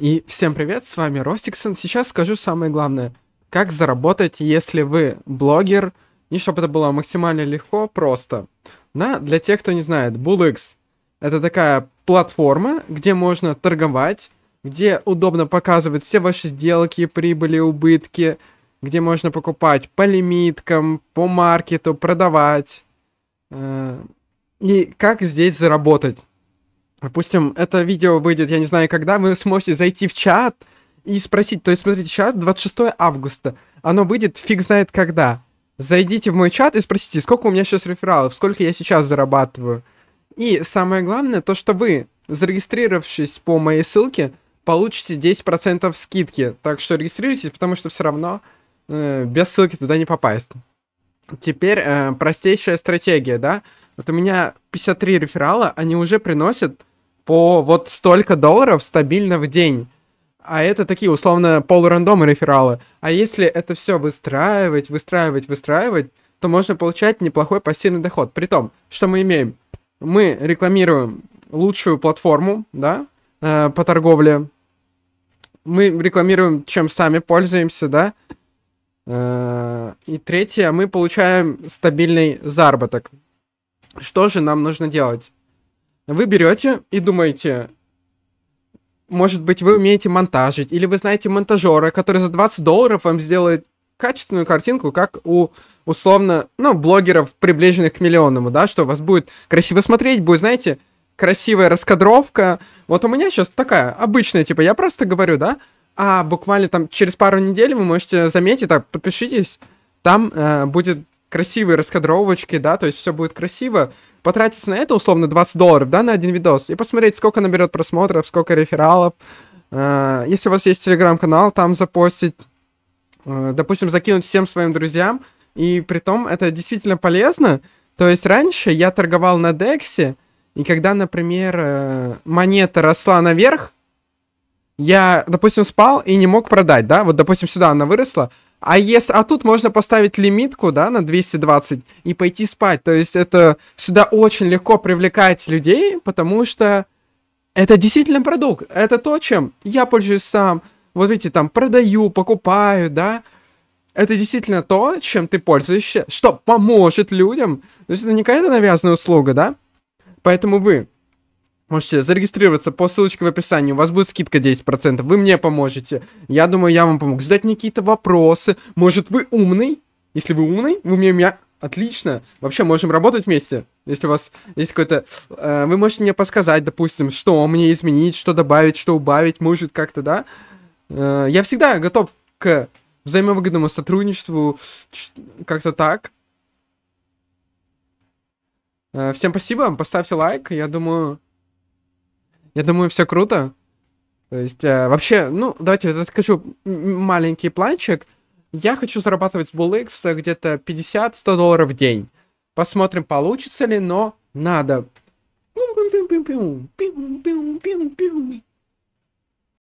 И всем привет, с вами Ростиксон. Сейчас скажу самое главное. Как заработать, если вы блогер, и чтобы это было максимально легко, просто. На для тех, кто не знает, BullX — это такая платформа, где можно торговать, где удобно показывать все ваши сделки, прибыли, убытки, где можно покупать по лимиткам, по маркету, продавать. Э, и как здесь заработать? Допустим, это видео выйдет, я не знаю, когда вы сможете зайти в чат и спросить. То есть, смотрите, чат 26 августа. Оно выйдет фиг знает когда. Зайдите в мой чат и спросите, сколько у меня сейчас рефералов, сколько я сейчас зарабатываю. И самое главное, то, что вы, зарегистрировавшись по моей ссылке, получите 10% скидки. Так что регистрируйтесь, потому что все равно э, без ссылки туда не попасть. Теперь э, простейшая стратегия, да? Вот у меня 53 реферала, они уже приносят по вот столько долларов стабильно в день. А это такие, условно, полурандомы рефералы. А если это все выстраивать, выстраивать, выстраивать, то можно получать неплохой пассивный доход. При том, что мы имеем? Мы рекламируем лучшую платформу, да, э, по торговле. Мы рекламируем, чем сами пользуемся, да. Э, и третье, мы получаем стабильный заработок. Что же нам нужно делать? Вы берете и думаете, может быть, вы умеете монтажить, или вы знаете монтажера, который за 20 долларов вам сделает качественную картинку, как у, условно, ну, блогеров, приближенных к миллионному, да, что у вас будет красиво смотреть, будет, знаете, красивая раскадровка. Вот у меня сейчас такая обычная, типа, я просто говорю, да, а буквально там через пару недель вы можете заметить, так, подпишитесь, там э, будет красивые раскадровочки, да, то есть все будет красиво, потратить на это условно 20 долларов, да, на один видос, и посмотреть, сколько наберет просмотров, сколько рефералов. А, если у вас есть телеграм-канал, там запостить, э, допустим, закинуть всем своим друзьям, и при том это действительно полезно. То есть раньше я торговал на Дексе, и когда, например, э, монета росла наверх, я, допустим, спал и не мог продать, да, вот, допустим, сюда она выросла, а, если, а тут можно поставить лимитку, да, на 220 и пойти спать. То есть это сюда очень легко привлекать людей, потому что это действительно продукт. Это то, чем я пользуюсь сам. Вот видите, там продаю, покупаю, да. Это действительно то, чем ты пользуешься, что поможет людям. То есть это не какая-то навязанная услуга, да? Поэтому вы Можете зарегистрироваться по ссылочке в описании, у вас будет скидка 10%, вы мне поможете. Я думаю, я вам помог. Задать мне какие-то вопросы. Может, вы умный? Если вы умный, вы мне... меня... Отлично. Вообще, можем работать вместе. Если у вас есть какой-то... Э, вы можете мне подсказать, допустим, что мне изменить, что добавить, что убавить, может как-то, да? Э, я всегда готов к взаимовыгодному сотрудничеству, как-то так. Э, всем спасибо, поставьте лайк, я думаю... Я думаю, все круто. То есть, э, вообще, ну, давайте скажу маленький планчик. Я хочу зарабатывать с BullX где-то 50-100 долларов в день. Посмотрим, получится ли, но надо.